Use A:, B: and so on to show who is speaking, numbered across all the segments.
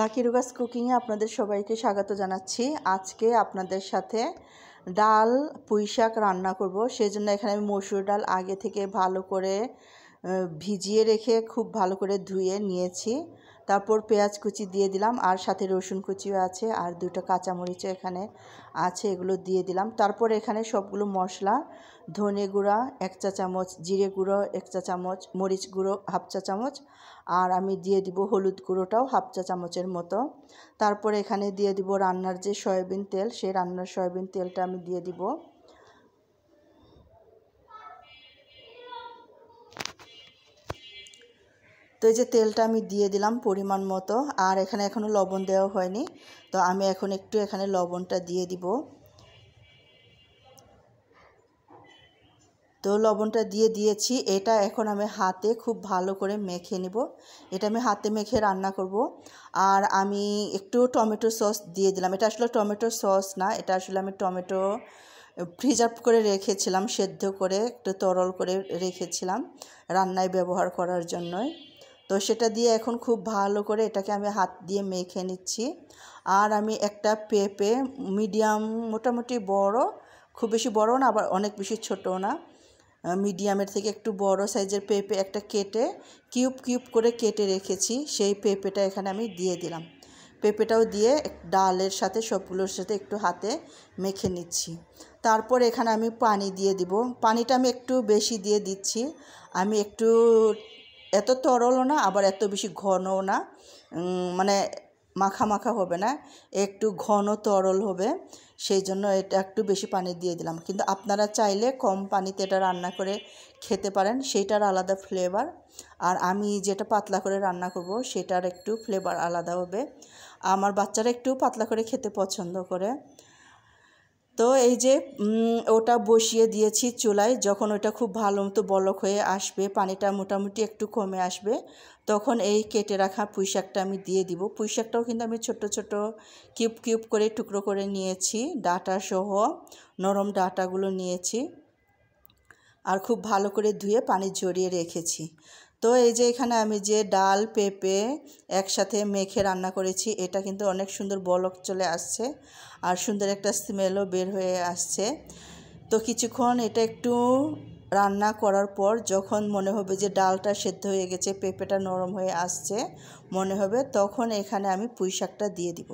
A: lucky রুগাস কুকিংয়ে আপনাদের সবাইকে স্বাগত জানাচ্ছি আজকে আপনাদের সাথে ডাল পুঁই শাক রান্না করব সেই জন্য এখানে আমি মসুর ডাল আগে থেকে ভালো করে ভিজিয়ে রেখে খুব ভালো করে ধুয়ে নিয়েছি তারপর পেঁয়াজ কুচি দিয়ে দিলাম আর সাথে রসুন কুচিও আছে আর দুটো কাঁচামরিচও এখানে আছে এগুলো দিয়ে দিলাম তারপর এখানে সবগুলো মশলা ধনে গুঁড়া এক চা চামচ জিরে গুঁড়ো এক চা চামচ মরিচ গুঁড়ো হাফ চা চামচ আর আমি দিয়ে দিব হলুদ গুঁড়োটাও হাফ চা চামচের মতো তারপর এখানে দিয়ে দিব রান্নার যে সয়াবিন তেল সেই রান্নার সয়াবিন তেলটা আমি দিয়ে দিব তো এই যে তেলটা আমি দিয়ে দিলাম পরিমাণ মতো আর এখানে এখনও লবণ দেওয়া হয়নি তো আমি এখন একটু এখানে লবণটা দিয়ে দিব তো লবণটা দিয়ে দিয়েছি এটা এখন আমি হাতে খুব ভালো করে মেখে নেব এটা আমি হাতে মেখে রান্না করব আর আমি একটু টমেটো সস দিয়ে দিলাম এটা আসলে টমেটো সস না এটা আসলে আমি টমেটো প্রিজার্ভ করে রেখেছিলাম সেদ্ধ করে একটু তরল করে রেখেছিলাম রান্নায় ব্যবহার করার জন্যই তো সেটা দিয়ে এখন খুব ভালো করে এটাকে আমি হাত দিয়ে মেখে নিচ্ছি আর আমি একটা পেঁপে মিডিয়াম মোটামুটি বড় খুব বেশি বড় না আবার অনেক বেশি ছোট না মিডিয়ামের থেকে একটু বড় সাইজের পেঁপে একটা কেটে কিউব কিউব করে কেটে রেখেছি সেই পেঁপেটা এখানে আমি দিয়ে দিলাম পেঁপেটাও দিয়ে ডালের সাথে সবগুলোর সাথে একটু হাতে মেখে নিচ্ছি তারপর এখানে আমি পানি দিয়ে দিব পানিটা আমি একটু বেশি দিয়ে দিচ্ছি আমি একটু এত তরলও না আবার এত বেশি ঘনও না মানে মাখা মাখা হবে না একটু ঘন তরল হবে সেই জন্য এটা একটু বেশি পানি দিয়ে দিলাম কিন্তু আপনারা চাইলে কম পানিতে এটা রান্না করে খেতে পারেন সেটার আলাদা ফ্লেভার আর আমি যেটা পাতলা করে রান্না করব সেটার একটু ফ্লেভার আলাদা হবে আমার বাচ্চারা একটু পাতলা করে খেতে পছন্দ করে তো এই যে ওটা বসিয়ে দিয়েছি চুলায় যখন ওটা খুব ভালো মতো বলক হয়ে আসবে পানিটা মোটামুটি একটু কমে আসবে তখন এই কেটে রাখা পুঁই শাকটা আমি দিয়ে দিব পুঁই শাকটাও কিন্তু আমি ছোট ছোট কিউব কিউব করে টুকরো করে নিয়েছি ডাটা সহ নরম ডাটাগুলো নিয়েছি আর খুব ভালো করে ধুয়ে পানি ঝরিয়ে রেখেছি তো এই যে এখানে আমি যে ডাল পেঁপে একসাথে মেখে রান্না করেছি এটা কিন্তু অনেক সুন্দর বলক চলে আসছে আর সুন্দর একটা স্মেলও বের হয়ে আসছে তো কিছুক্ষণ এটা একটু রান্না করার পর যখন মনে হবে যে ডালটা সেদ্ধ হয়ে গেছে পেঁপেটা নরম হয়ে আসছে মনে হবে তখন এখানে আমি পুঁই শাকটা দিয়ে দিব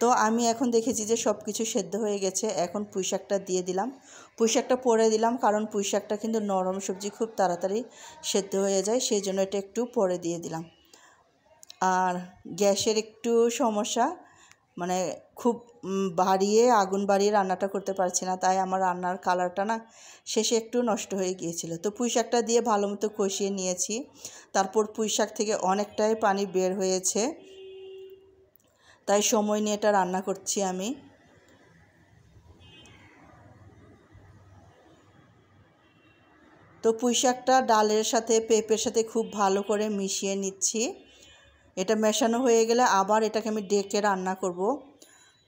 A: তো আমি এখন দেখেছি যে সব কিছু সেদ্ধ হয়ে গেছে এখন পুঁই শাকটা দিয়ে দিলাম পুঁই শাকটা পরে দিলাম কারণ পুঁই শাকটা কিন্তু নরম সবজি খুব তাড়াতাড়ি সেদ্ধ হয়ে যায় সেই জন্য এটা একটু পরে দিয়ে দিলাম আর গ্যাসের একটু সমস্যা মানে খুব বাড়িয়ে আগুন বাড়িয়ে রান্নাটা করতে পারছি না তাই আমার রান্নার কালারটা না শেষে একটু নষ্ট হয়ে গিয়েছিল তো পুঁই শাকটা দিয়ে ভালো মতো কষিয়ে নিয়েছি তারপর পুঁই শাক থেকে অনেকটাই পানি বের হয়েছে তাই সময় নিয়ে এটা রান্না করছি আমি তো পুঁই শাকটা ডালের সাথে পেঁপের সাথে খুব ভালো করে মিশিয়ে নিচ্ছি এটা মেশানো হয়ে গেলে আবার এটাকে আমি ডেকে রান্না করব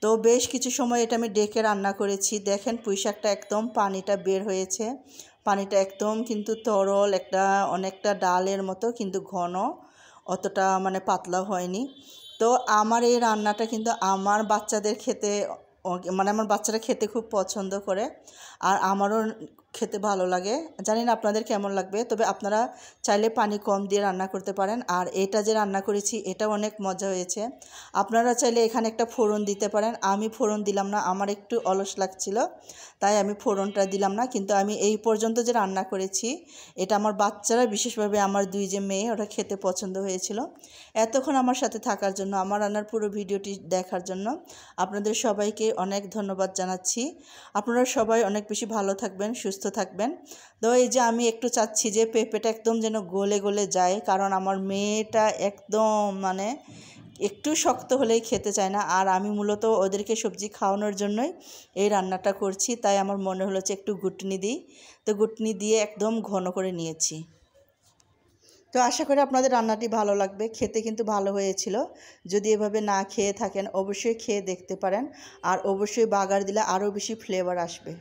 A: তো বেশ কিছু সময় এটা আমি ডেকে রান্না করেছি দেখেন পুঁই শাকটা একদম পানিটা বের হয়েছে পানিটা একদম কিন্তু তরল একটা অনেকটা ডালের মতো কিন্তু ঘন অতটা মানে পাতলা হয়নি তো আমার এই রান্নাটা কিন্তু আমার বাচ্চাদের খেতে মানে আমার বাচ্চারা খেতে খুব পছন্দ করে আর আমারও খেতে ভালো লাগে জানি না আপনাদের কেমন লাগবে তবে আপনারা চাইলে পানি কম দিয়ে রান্না করতে পারেন আর এটা যে রান্না করেছি এটা অনেক মজা হয়েছে আপনারা চাইলে এখানে একটা ফোড়ন দিতে পারেন আমি ফোড়ন দিলাম না আমার একটু অলস লাগছিল তাই আমি ফোড়নটা দিলাম না কিন্তু আমি এই পর্যন্ত যে রান্না করেছি এটা আমার বাচ্চারা বিশেষভাবে আমার দুই যে মেয়ে ওটা খেতে পছন্দ হয়েছিল এতক্ষণ আমার সাথে থাকার জন্য আমার রান্নার পুরো ভিডিওটি দেখার জন্য আপনাদের সবাইকে অনেক ধন্যবাদ জানাচ্ছি আপনারা সবাই অনেক বেশি ভালো থাকবেন সুস্থ সুস্থ থাকবেন তো এই যে আমি একটু চাচ্ছি যে পেঁপেটা একদম যেন গলে গলে যায় কারণ আমার মেয়েটা একদম মানে একটু শক্ত হলেই খেতে চায় না আর আমি মূলত ওদেরকে সবজি খাওয়ানোর জন্যই এই রান্নাটা করছি তাই আমার মনে হলো যে একটু গুটনি দিই তো গুটনি দিয়ে একদম ঘন করে নিয়েছি তো আশা করি আপনাদের রান্নাটি ভালো লাগবে খেতে কিন্তু ভালো হয়েছিল যদি এভাবে না খেয়ে থাকেন অবশ্যই খেয়ে দেখতে পারেন আর অবশ্যই বাগার দিলে আরও বেশি ফ্লেভার আসবে